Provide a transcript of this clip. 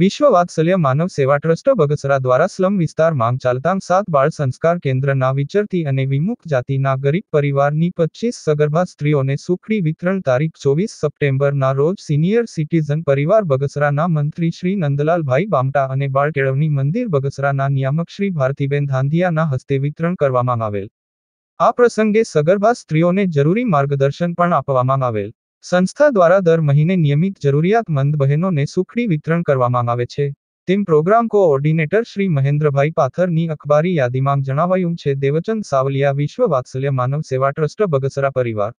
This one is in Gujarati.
વિશ્વ વાત્સલ્ય માનવ સેવા ટ્રસ્ટ બગસરા દ્વારા સ્લમ વિસ્તારમાં ચાલતા સાત બાળ સંસ્કાર કેન્દ્રના વિચરતી અને વિમુખ જાતિના ગરીબ પરિવારની પચીસ સગર્ભા સ્ત્રીઓને સુખડી વિતરણ તારીખ ચોવીસ સપ્ટેમ્બરના રોજ સિનિયર સિટીઝન પરિવાર બગસરાના મંત્રી શ્રી નંદલાલભાઈ બામટા અને બાળ કેળવણી મંદિર બગસરાના નિયામક શ્રી ભારતીબેન ધાંધિયાના હસ્તે વિતરણ કરવામાં આવેલ આ પ્રસંગે સગર્ભા સ્ત્રીઓને જરૂરી માર્ગદર્શન પણ આપવામાં આવેલ સંસ્થા દ્વારા દર મહિને નિયમિત જરૂરિયાતમંદ બહેનોને સુખડી વિતરણ કરવામાં આવે છે તેમ પ્રોગ્રામ કોઓર્ડિનેટર શ્રી મહેન્દ્રભાઈ પાથરની અખબારી યાદીમાં જણાવાયું છે દેવચંદ સાવલિયા વિશ્વ વાત્સલ્ય માનવ સેવા ટ્રસ્ટ બગસરા પરિવાર